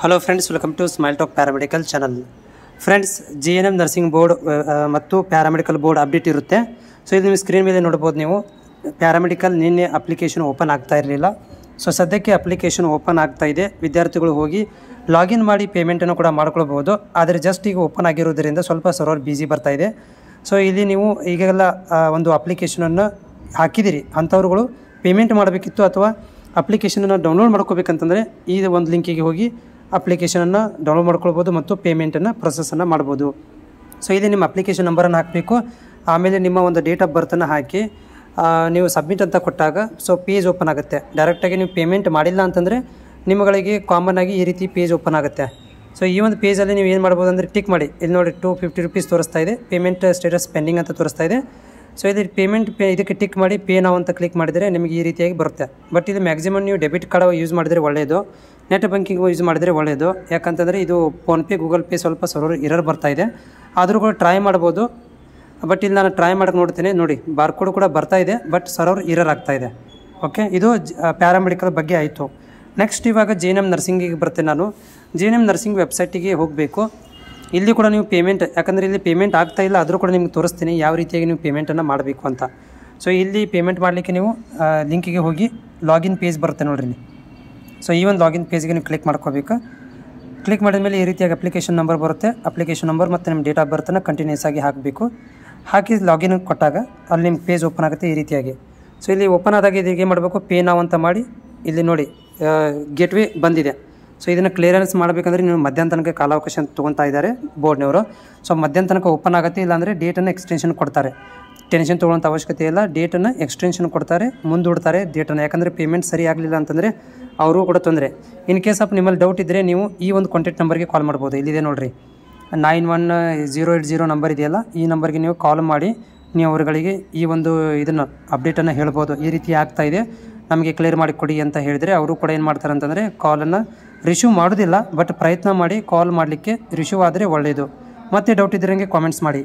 hello friends welcome to smile talk paramedical channel friends G N M nursing board ಮತ್ತು paramedical board update ಇರುತ್ತೆ so ಇದು ನಿಮ್ಮ screen ಮೇಲೆ ನೋಡ್ಬೋದು ನೀವು ಪ್ಯಾರಾಮೆಡಿಕಲ್ ನಿನ್ನೆ ಅಪ್ಲಿಕೇಶನ್ ಓಪನ್ ಆಗ್ತಾ ಇರಲಿಲ್ಲ ಸೊ ಸದ್ಯಕ್ಕೆ ಅಪ್ಲಿಕೇಶನ್ ಓಪನ್ ಆಗ್ತಾ ಇದೆ ವಿದ್ಯಾರ್ಥಿಗಳು ಹೋಗಿ ಲಾಗಿನ್ ಮಾಡಿ ಪೇಮೆಂಟನ್ನು ಕೂಡ ಮಾಡ್ಕೊಳ್ಬೋದು ಆದರೆ ಜಸ್ಟ್ ಈಗ ಓಪನ್ ಆಗಿರೋದರಿಂದ ಸ್ವಲ್ಪ ಸರ್ವರ್ ಬ್ಯುಸಿ ಬರ್ತಾ ಇದೆ ಸೊ ಇಲ್ಲಿ ನೀವು ಈಗೆಲ್ಲ ಒಂದು ಅಪ್ಲಿಕೇಶನನ್ನು ಹಾಕಿದಿರಿ ಅಂಥವ್ರುಗಳು ಪೇಮೆಂಟ್ ಮಾಡಬೇಕಿತ್ತು ಅಥವಾ ಅಪ್ಲಿಕೇಶನನ್ನು ಡೌನ್ಲೋಡ್ ಮಾಡ್ಕೋಬೇಕಂತಂದರೆ ಈ ಒಂದು ಲಿಂಕಿಗೆ ಹೋಗಿ ಅಪ್ಲಿಕೇಶನನ್ನು ಡೌನ್ಲೋಡ್ ಮಾಡ್ಕೊಳ್ಬೋದು ಮತ್ತು ಪೇಮೆಂಟನ್ನು ಪ್ರೊಸೆಸನ್ನು ಮಾಡ್ಬೋದು ಸೊ ಇದೇ ನಿಮ್ಮ ಅಪ್ಲಿಕೇಶನ್ ನಂಬರನ್ನು ಹಾಕಬೇಕು ಆಮೇಲೆ ನಿಮ್ಮ ಒಂದು ಡೇಟ್ ಆಫ್ ಬರ್ತನ್ನು ಹಾಕಿ ನೀವು ಸಬ್ಮಿಟ್ ಅಂತ ಕೊಟ್ಟಾಗ ಸೊ ಪೇಜ್ ಓಪನ್ ಆಗುತ್ತೆ ಡೈರೆಕ್ಟಾಗಿ ನೀವು ಪೇಮೆಂಟ್ ಮಾಡಿಲ್ಲ ಅಂತಂದರೆ ನಿಮ್ಮಗಳಿಗೆ ಕಾಮನ್ ಆಗಿ ಈ ರೀತಿ ಪೇಜ್ ಓಪನ್ ಆಗುತ್ತೆ ಸೊ ಈ ಒಂದು ಪೇಜಲ್ಲಿ ನೀವು ಏನು ಮಾಡ್ಬೋದು ಅಂದರೆ ಟಿಕ್ ಮಾಡಿ ಇಲ್ಲಿ ನೋಡಿ ಟು ಫಿಫ್ಟಿ ರುಪೀಸ್ ತೋರಿಸ್ತಾ ಇದೆ ಪೇಮೆಂಟ್ ಸ್ಟೇಟಸ್ ಪೆಂಡಿಂಗ್ ಅಂತ ತೋರಿಸ್ತಾ ಇದೆ ಸೊ ಇದು ಪೇಮೆಂಟ್ ಪೇ ಇದಕ್ಕೆ ಟಿಕ್ ಮಾಡಿ ಪೇ ನಾವು ಅಂತ ಕ್ಲಿಕ್ ಮಾಡಿದರೆ ನಿಮಗೆ ಈ ರೀತಿಯಾಗಿ ಬರುತ್ತೆ ಬಟ್ ಇದು ಮ್ಯಾಕ್ಸಿಮಮ್ ನೀವು ಡೆಬಿಟ್ ಕಾರ್ಡ್ ಯೂಸ್ ಮಾಡಿದರೆ ಒಳ್ಳೆಯದು ನೆಟ್ ಬ್ಯಾಂಕಿಂಗ್ ಯೂಸ್ ಮಾಡಿದರೆ ಒಳ್ಳೆಯದು ಯಾಕಂತಂದರೆ ಇದು ಫೋನ್ಪೇ ಗೂಗಲ್ ಪೇ ಸ್ವಲ್ಪ ಸರ್ವರ್ ಇರರ್ ಬರ್ತಾ ಇದೆ ಆದರೂ ಕೂಡ ಟ್ರೈ ಮಾಡ್ಬೋದು ಬಟ್ ಇಲ್ಲಿ ನಾನು ಟ್ರೈ ಮಾಡೋಕೆ ನೋಡ್ತೀನಿ ನೋಡಿ ಬಾರ್ ಕೋಡ್ ಕೂಡ ಬರ್ತಾ ಇದೆ ಬಟ್ ಸರ್ವರ್ ಇರರ್ ಆಗ್ತಾ ಇದೆ ಓಕೆ ಇದು ಪ್ಯಾರಾಮೆಡಿಕಲ್ ಬಗ್ಗೆ ಆಯಿತು ನೆಕ್ಸ್ಟ್ ಇವಾಗ ಜೆ ಎನ್ ಎಮ್ ನರ್ಸಿಂಗಿಗೆ ಬರ್ತೇನೆ ನಾನು ಜೆ ಎನ್ ಎಮ್ ನರ್ಸಿಂಗ್ ವೆಬ್ಸೈಟಿಗೆ ಹೋಗಬೇಕು ಇಲ್ಲಿ ಕೂಡ ನೀವು ಪೇಮೆಂಟ್ ಯಾಕಂದರೆ ಇಲ್ಲಿ ಪೇಮೆಂಟ್ ಆಗ್ತಾ ಇಲ್ಲ ಆದರೂ ಕೂಡ ನಿಮ್ಗೆ ತೋರಿಸ್ತೀನಿ ಯಾವ ರೀತಿಯಾಗಿ ನೀವು ಪೇಮೆಂಟನ್ನು ಮಾಡಬೇಕು ಅಂತ ಸೊ ಇಲ್ಲಿ ಪೇಮೆಂಟ್ ಮಾಡಲಿಕ್ಕೆ ನೀವು ಲಿಂಕಿಗೆ ಹೋಗಿ ಲಾಗಿನ್ ಪೇಜ್ ಬರುತ್ತೆ ನೋಡಿರಿ ಸೊ ಈ ಒಂದು ಲಾಗಿನ್ ಪೇಜ್ಗೆ ನೀವು ಕ್ಲಿಕ್ ಮಾಡ್ಕೋಬೇಕು ಕ್ಲಿಕ್ ಮಾಡಿದ ಮೇಲೆ ಈ ರೀತಿಯಾಗಿ ಅಪ್ಲಿಕೇಶನ್ ನಂಬರ್ ಬರುತ್ತೆ ಅಪ್ಲಿಕೇಶನ್ ನಂಬರ್ ಮತ್ತು ನಿಮ್ಮ ಡೇಟ್ ಆಫ್ ಬರ್ತನ್ನು ಕಂಟಿನ್ಯೂಸ್ ಆಗಿ ಹಾಕಬೇಕು ಹಾಕಿ ಲಾಗಿನ್ ಕೊಟ್ಟಾಗ ಅಲ್ಲಿ ನಿಮ್ಮ ಪೇಜ್ ಓಪನ್ ಆಗುತ್ತೆ ಈ ರೀತಿಯಾಗಿ ಸೊ ಇಲ್ಲಿ ಓಪನ್ ಆದಾಗ ಇದು ಏನು ಮಾಡಬೇಕು ಪೇ ನಾವು ಅಂತ ಮಾಡಿ ಇಲ್ಲಿ ನೋಡಿ ಗೇಟ್ವೇ ಬಂದಿದೆ ಸೊ ಇದನ್ನು ಕ್ಲಿಯರೆನ್ಸ್ ಮಾಡಬೇಕಂದ್ರೆ ನೀವು ಮಧ್ಯಾಹ್ನ ತನಕ ಕಾಲಾವಕಾಶ ತೊಗೊತಾ ಇದ್ದಾರೆ ಬೋರ್ಡ್ನವರು ಸೊ ಮಧ್ಯಾಹ್ನ ತನಕ ಓಪನ್ ಆಗುತ್ತೆ ಇಲ್ಲಾಂದರೆ ಡೇಟನ್ನು ಎಕ್ಸ್ಟೆನ್ಷನ್ ಕೊಡ್ತಾರೆ ಟೆನ್ಷನ್ ತೊಗೊಳ್ಳೋಂಥ ಅವಶ್ಯಕತೆ ಇಲ್ಲ ಡೇಟನ್ನು ಎಕ್ಸ್ಟೆನ್ಷನ್ ಕೊಡ್ತಾರೆ ಮುಂದೂಡ್ತಾರೆ ಡೇಟನ್ನು ಯಾಕಂದರೆ ಪೇಮೆಂಟ್ ಸರಿ ಆಗಲಿಲ್ಲ ಅಂತಂದರೆ ಅವರು ಕೂಡ ತೊಂದರೆ ಇನ್ ಕೇಸ್ ಆಫ್ ನಿಮ್ಮಲ್ಲಿ ಡೌಟ್ ಇದ್ದರೆ ನೀವು ಈ ಒಂದು ಕಾಂಟ್ಯಾಕ್ಟ್ ನಂಬರ್ಗೆ ಕಾಲ್ ಮಾಡ್ಬೋದು ಇಲ್ಲಿದೆ ನೋಡಿರಿ nine one zero eight zero number ಇದೆಯಲ್ಲ ಈ ನಂಬರ್ಗೆ ನೀವು ಕಾಲ್ ಮಾಡಿ ನೀವು ಅವರುಗಳಿಗೆ ಈ ಒಂದು ಇದನ್ನು ಅಪ್ಡೇಟನ್ನು ಹೇಳ್ಬೋದು ಈ ರೀತಿ ಆಗ್ತಾಯಿದೆ ನಮಗೆ ಕ್ಲಿಯರ್ ಮಾಡಿ ಕೊಡಿ ಅಂತ ಹೇಳಿದರೆ ಅವರು ಕೂಡ ಏನು ಮಾಡ್ತಾರೆ ಅಂತಂದರೆ ಕಾಲನ್ನು ರಿಶೀವ್ ಮಾಡೋದಿಲ್ಲ ಬಟ್ ಪ್ರಯತ್ನ ಮಾಡಿ ಕಾಲ್ ಮಾಡಲಿಕ್ಕೆ ರಿಶೀವ್ ಆದರೆ ಒಳ್ಳೆಯದು ಮತ್ತೆ ಡೌಟ್ ಇದ್ರಂಗೆ ಕಾಮೆಂಟ್ಸ್ ಮಾಡಿ